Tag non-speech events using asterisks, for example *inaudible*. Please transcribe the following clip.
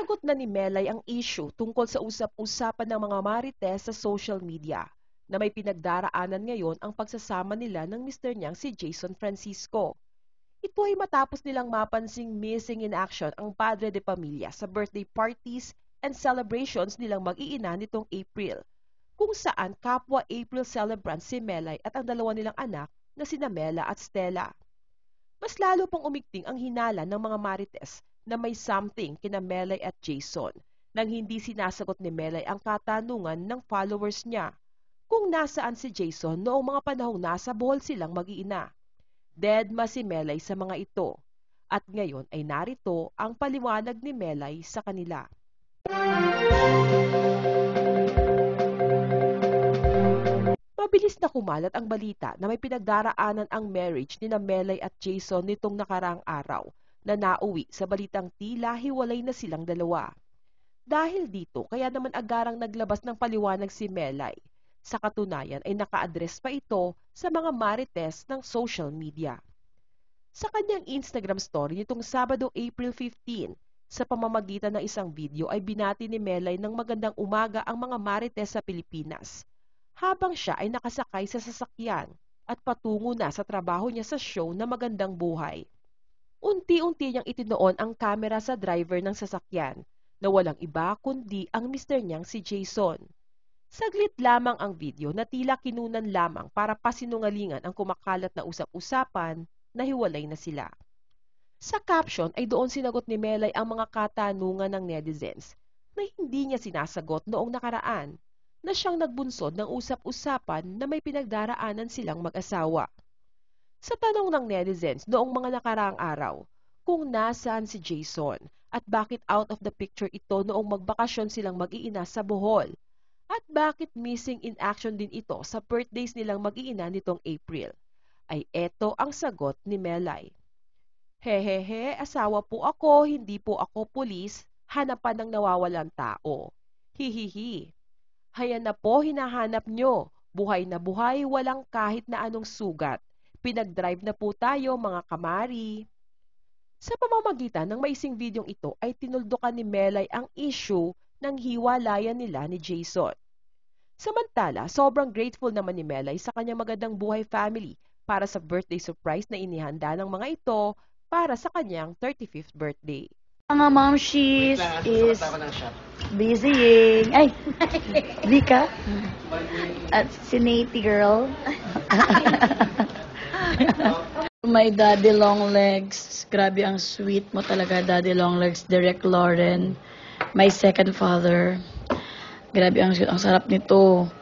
Sinagot na ni Melay ang issue tungkol sa usap-usapan ng mga marites sa social media na may pinagdaraanan ngayon ang pagsasama nila ng Mr. niyang si Jason Francisco. Ito ay matapos nilang mapansing missing in action ang padre de pamilya sa birthday parties and celebrations nilang mag-iina nitong April, kung saan kapwa April celebrant si Melay at ang dalawa nilang anak na sina Mela at Stella. Mas lalo pang umigting ang hinala ng mga marites na may something kina Melay at Jason nang hindi sinasagot ni Melay ang katanungan ng followers niya kung nasaan si Jason noong mga panahong nasa Bohol silang mag-iina. Dead ma si Melay sa mga ito at ngayon ay narito ang paliwanag ni Melay sa kanila. Mabilis na kumalat ang balita na may pinagdaraanan ang marriage ni na Melay at Jason nitong nakaraang araw na nauwi sa balitang tila hiwalay na silang dalawa. Dahil dito, kaya naman agarang naglabas ng paliwanag si Melay. Sa katunayan ay naka-address pa ito sa mga marites ng social media. Sa kanyang Instagram story nitong Sabado, April 15, sa pamamagitan ng isang video ay binati ni Melay ng magandang umaga ang mga marites sa Pilipinas habang siya ay nakasakay sa sasakyan at patungo na sa trabaho niya sa show na Magandang Buhay unti-unti niyang itinoon ang kamera sa driver ng sasakyan na walang iba kundi ang mister niyang si Jason. Saglit lamang ang video na tila kinunan lamang para pasinungalingan ang kumakalat na usap-usapan na hiwalay na sila. Sa caption ay doon sinagot ni Melay ang mga katanungan ng netizens na hindi niya sinasagot noong nakaraan na siyang nagbunsod ng usap-usapan na may pinagdaraanan silang mag-asawa. Sa tanong ng netizens noong mga nakaraang araw, kung nasaan si Jason at bakit out of the picture ito noong magbakasyon silang mag-iina sa Bohol at bakit missing in action din ito sa birthdays nilang mag-iina nitong April, ay eto ang sagot ni Melay. Hehehe, asawa po ako, hindi po ako pulis, hanapan ng nawawalan tao. Hihihi. Hayan na po hinahanap nyo, buhay na buhay, walang kahit na anong sugat Pinag-drive na po tayo mga kamari. Sa pamamagitan ng maising videong ito ay tinuldukan ni Melay ang issue ng hiwalayan nila ni Jason. Samantala, sobrang grateful naman ni Melay sa kanyang magandang buhay family para sa birthday surprise na inihanda ng mga ito para sa kanyang 35th birthday. Mga mom, she is busying. Eh. Ay, Vika? *laughs* Mm. At si Nate girl. *laughs* My Daddy Long Legs. Grabe ang sweet mo talaga, Daddy Long Legs. Derek Lauren. My second father. Grabe ang sweet. Ang sarap nito.